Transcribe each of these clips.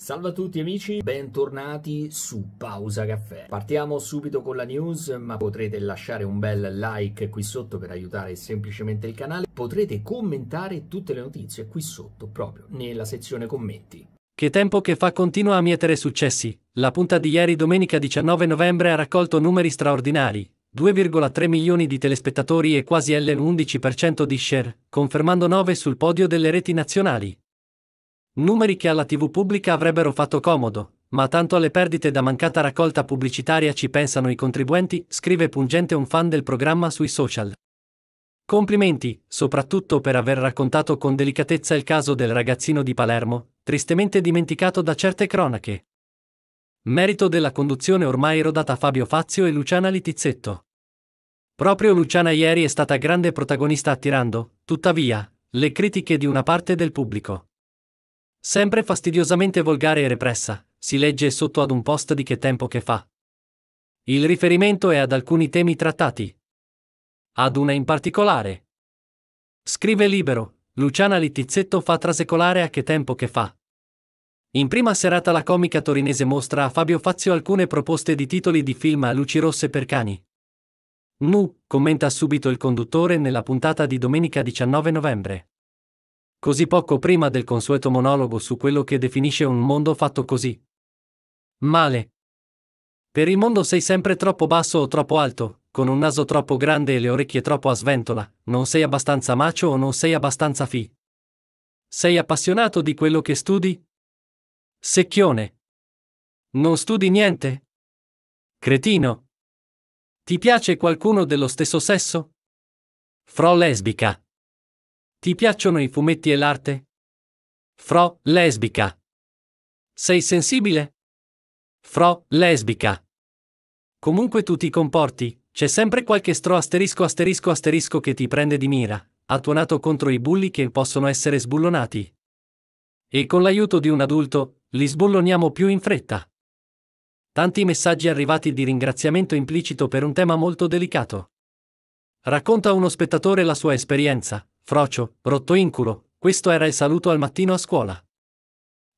Salve a tutti amici, bentornati su Pausa Caffè. Partiamo subito con la news, ma potrete lasciare un bel like qui sotto per aiutare semplicemente il canale. Potrete commentare tutte le notizie qui sotto, proprio nella sezione commenti. Che tempo che fa continua a mietere successi. La punta di ieri domenica 19 novembre ha raccolto numeri straordinari. 2,3 milioni di telespettatori e quasi l'11% di share, confermando 9 sul podio delle reti nazionali. Numeri che alla TV pubblica avrebbero fatto comodo, ma tanto alle perdite da mancata raccolta pubblicitaria ci pensano i contribuenti, scrive pungente un fan del programma sui social. Complimenti, soprattutto per aver raccontato con delicatezza il caso del ragazzino di Palermo, tristemente dimenticato da certe cronache. Merito della conduzione ormai rodata Fabio Fazio e Luciana Litizzetto. Proprio Luciana ieri è stata grande protagonista attirando, tuttavia, le critiche di una parte del pubblico. Sempre fastidiosamente volgare e repressa, si legge sotto ad un post di che tempo che fa. Il riferimento è ad alcuni temi trattati. Ad una in particolare. Scrive libero, Luciana Littizzetto fa trasecolare a che tempo che fa. In prima serata la comica torinese mostra a Fabio Fazio alcune proposte di titoli di film a luci rosse per cani. Nu, commenta subito il conduttore nella puntata di domenica 19 novembre così poco prima del consueto monologo su quello che definisce un mondo fatto così. Male. Per il mondo sei sempre troppo basso o troppo alto, con un naso troppo grande e le orecchie troppo a sventola, non sei abbastanza macio o non sei abbastanza fi. Sei appassionato di quello che studi? Secchione. Non studi niente? Cretino. Ti piace qualcuno dello stesso sesso? Fro lesbica. Ti piacciono i fumetti e l'arte? Fro, lesbica. Sei sensibile? Fro, lesbica. Comunque tu ti comporti, c'è sempre qualche stro asterisco asterisco asterisco che ti prende di mira, attuonato contro i bulli che possono essere sbullonati. E con l'aiuto di un adulto, li sbulloniamo più in fretta. Tanti messaggi arrivati di ringraziamento implicito per un tema molto delicato. Racconta uno spettatore la sua esperienza, Frocio, rotto inculo, questo era il saluto al mattino a scuola.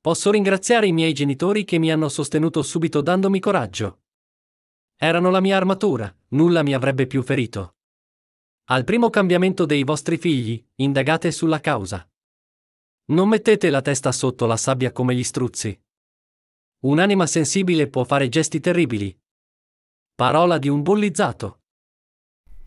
Posso ringraziare i miei genitori che mi hanno sostenuto subito dandomi coraggio. Erano la mia armatura, nulla mi avrebbe più ferito. Al primo cambiamento dei vostri figli, indagate sulla causa. Non mettete la testa sotto la sabbia come gli struzzi. Un'anima sensibile può fare gesti terribili. Parola di un bullizzato.